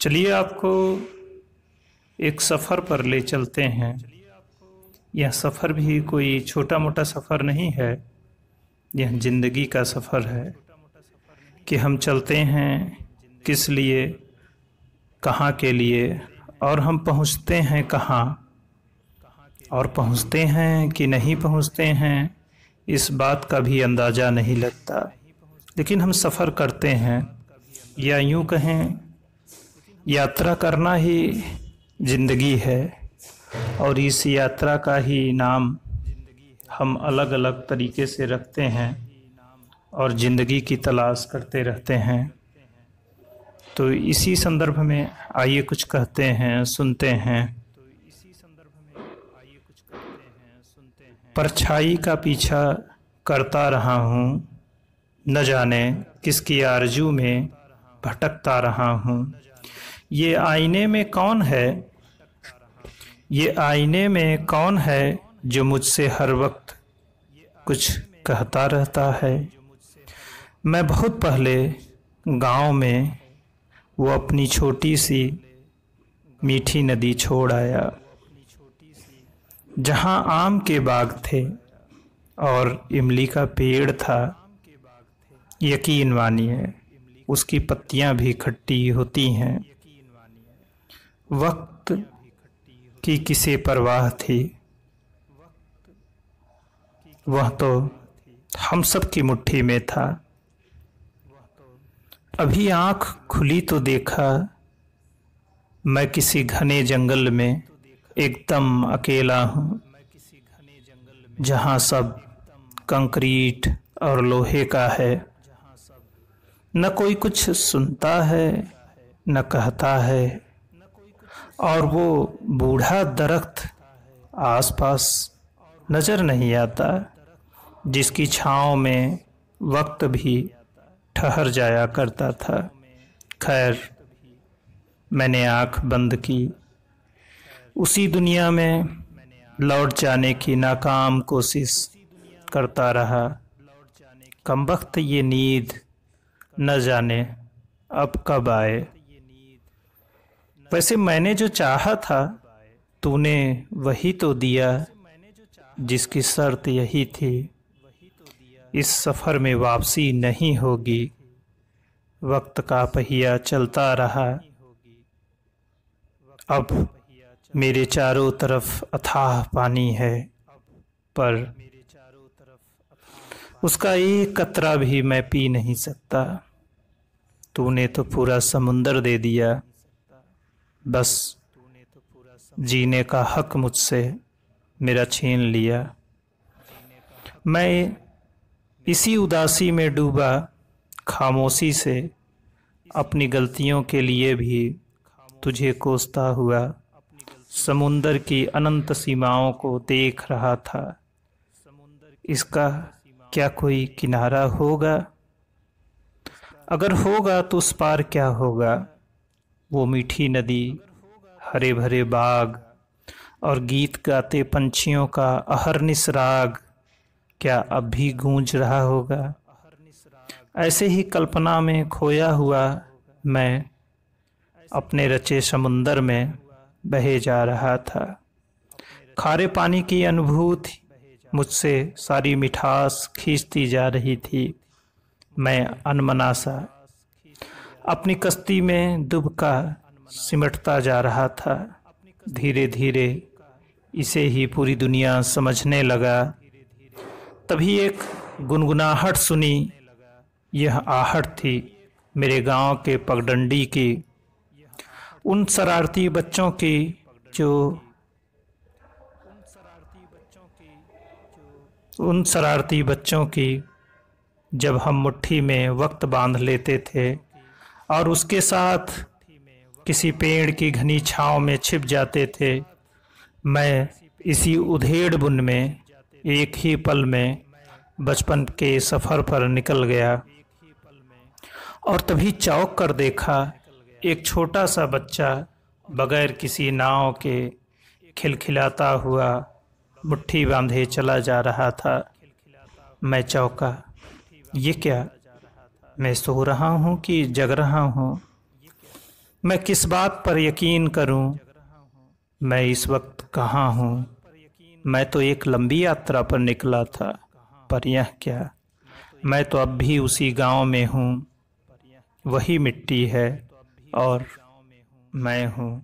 चलिए आपको एक सफ़र पर ले चलते हैं यह सफ़र भी कोई छोटा मोटा सफ़र नहीं है यह ज़िंदगी का सफ़र है कि हम चलते हैं किस लिए कहाँ के लिए और हम पहुँचते हैं कहाँ और पहुँचते हैं कि नहीं पहुँचते हैं इस बात का भी अंदाज़ा नहीं लगता लेकिन हम सफ़र करते हैं या यूँ कहें यात्रा करना ही ज़िंदगी है और इस यात्रा का ही नाम हम अलग अलग तरीके से रखते हैं और ज़िंदगी की तलाश करते रहते हैं तो इसी संदर्भ में आइए कुछ कहते हैं सुनते हैं परछाई का पीछा करता रहा हूँ न जाने किसकी आरजू में भटकता रहा हूँ ये आईने में कौन है ये आईने में कौन है जो मुझसे हर वक्त कुछ कहता रहता है मैं बहुत पहले गांव में वो अपनी छोटी सी मीठी नदी छोड़ आया जहां आम के बाग थे और इमली का पेड़ था यकीन मानिए उसकी पत्तियां भी खट्टी होती हैं वक्त की किसे परवाह थी वह तो हम सब की मुट्ठी में था अभी आंख खुली तो देखा मैं किसी घने जंगल में एकदम अकेला हूँ जहाँ सब कंक्रीट और लोहे का है न कोई कुछ सुनता है न कहता है और वो बूढ़ा दरख्त आसपास नज़र नहीं आता जिसकी छाँव में वक्त भी ठहर जाया करता था खैर मैंने आंख बंद की उसी दुनिया में लौट जाने की नाकाम कोशिश करता रहा कम वक्त ये नींद न जाने अब कब आए वैसे मैंने जो चाहा था तूने वही तो दिया जिसकी शर्त यही थी इस सफ़र में वापसी नहीं होगी वक्त का पहिया चलता रहा अब मेरे चारों तरफ अथाह पानी है पर उसका एक कतरा भी मैं पी नहीं सकता तूने तो पूरा समुंदर दे दिया बस जीने का हक मुझसे मेरा छीन लिया मैं इसी उदासी में डूबा खामोशी से अपनी गलतियों के लिए भी तुझे कोसता हुआ समुंदर की अनंत सीमाओं को देख रहा था इसका क्या कोई किनारा होगा अगर होगा तो उस पार क्या होगा वो मीठी नदी हरे भरे बाग और गीत गाते पंछियों का अहरनिस राग क्या अब भी गूंज रहा होगा ऐसे ही कल्पना में खोया हुआ मैं अपने रचे समुंदर में बहे जा रहा था खारे पानी की अनुभूति मुझसे सारी मिठास खींचती जा रही थी मैं अनमनासा अपनी कश्ती में दुबका सिमटता जा रहा था धीरे धीरे इसे ही पूरी दुनिया समझने लगा तभी एक गुनगुनाहट सुनी यह आहट थी मेरे गांव के पगडंडी की उन शरारती बच्चों की जो उन शरारती बच्चों की जब हम मुट्ठी में वक्त बांध लेते थे और उसके साथ किसी पेड़ की घनी छाँव में छिप जाते थे मैं इसी उधेड़ बुन में एक ही पल में बचपन के सफ़र पर निकल गया और तभी चौक कर देखा एक छोटा सा बच्चा बगैर किसी नाव के खिलखिलाता हुआ मुट्ठी बांधे चला जा रहा था मैं चौका ये क्या मैं सो रहा हूँ कि जग रहा हूँ मैं किस बात पर यकीन करूँ मैं इस वक्त कहाँ हूँ मैं तो एक लंबी यात्रा पर निकला था पर यह क्या मैं तो अब भी उसी गांव में हूँ वही मिट्टी है और मैं हूँ